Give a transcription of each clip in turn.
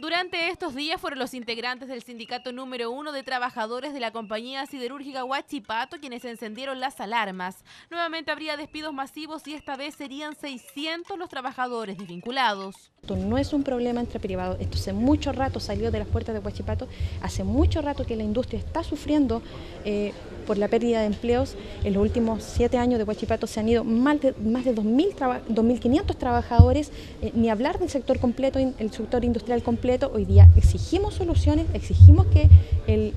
Durante estos días fueron los integrantes del sindicato número uno de trabajadores de la compañía siderúrgica Huachipato quienes encendieron las alarmas. Nuevamente habría despidos masivos y esta vez serían 600 los trabajadores desvinculados. Esto no es un problema entre privados, esto hace mucho rato salió de las puertas de Huachipato, hace mucho rato que la industria está sufriendo eh, por la pérdida de empleos. En los últimos siete años de Huachipato se han ido más de, 2.500 trabajadores, eh, ni hablar del sector completo, el sector industrial completo Hoy día exigimos soluciones, exigimos que el,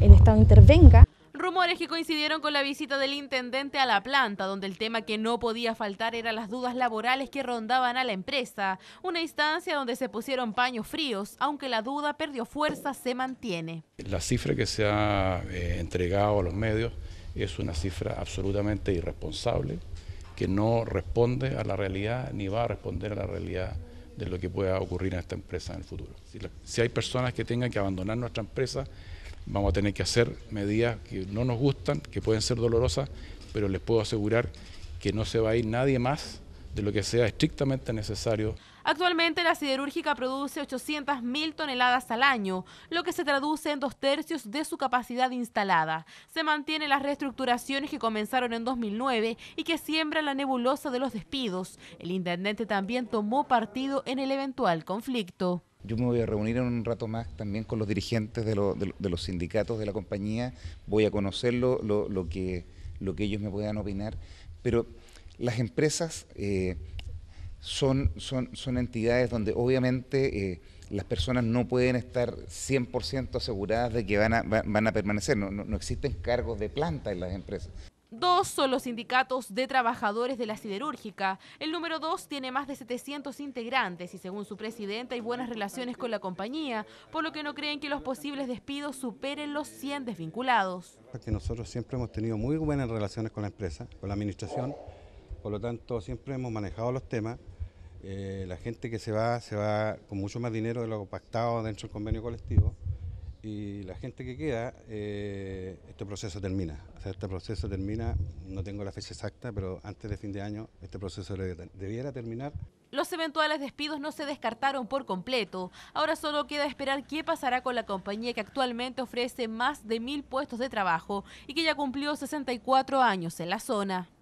Estado intervenga. Rumores que coincidieron con la visita del intendente a la planta, donde el tema que no podía faltar eran las dudas laborales que rondaban a la empresa, una instancia donde se pusieron paños fríos, aunque la duda perdió fuerza, se mantiene. La cifra que se ha eh, entregado a los medios es una cifra absolutamente irresponsable, que no responde a la realidad ni va a responder a la realidad de lo que pueda ocurrir en esta empresa en el futuro. Si, hay personas que tengan que abandonar nuestra empresa, vamos a tener que hacer medidas que no nos gustan, que pueden ser dolorosas, pero les puedo asegurar que no se va a ir nadie más de lo que sea estrictamente necesario. Actualmente la siderúrgica produce 800.000 toneladas al año, lo que se traduce en dos tercios de su capacidad instalada. Se mantienen las reestructuraciones que comenzaron en 2009 y que siembra la nebulosa de los despidos. El intendente también tomó partido en el eventual conflicto. Yo me voy a reunir en un rato más también con los dirigentes de, los sindicatos de la compañía, voy a conocer lo, que, lo que ellos me puedan opinar, pero las empresas eh, son, son, entidades donde obviamente eh, las personas no pueden estar 100% aseguradas de que van a, van a permanecer. No, existen cargos de planta en las empresas. Dos son los sindicatos de trabajadores de la siderúrgica. El número dos tiene más de 700 integrantes y según su presidenta hay buenas relaciones con la compañía, por lo que no creen que los posibles despidos superen los 100 desvinculados. Que nosotros siempre hemos tenido muy buenas relaciones con la empresa, con la administración. Por lo tanto, siempre hemos manejado los temas. Eh, la gente que se va, se va con mucho más dinero de lo pactado dentro del convenio colectivo. Y la gente que queda, eh, este proceso termina. este proceso termina, no tengo la fecha exacta, pero antes de fin de año este proceso debiera terminar. Los eventuales despidos no se descartaron por completo. Ahora solo queda esperar qué pasará con la compañía que actualmente ofrece más de mil puestos de trabajo y que ya cumplió 64 años en la zona.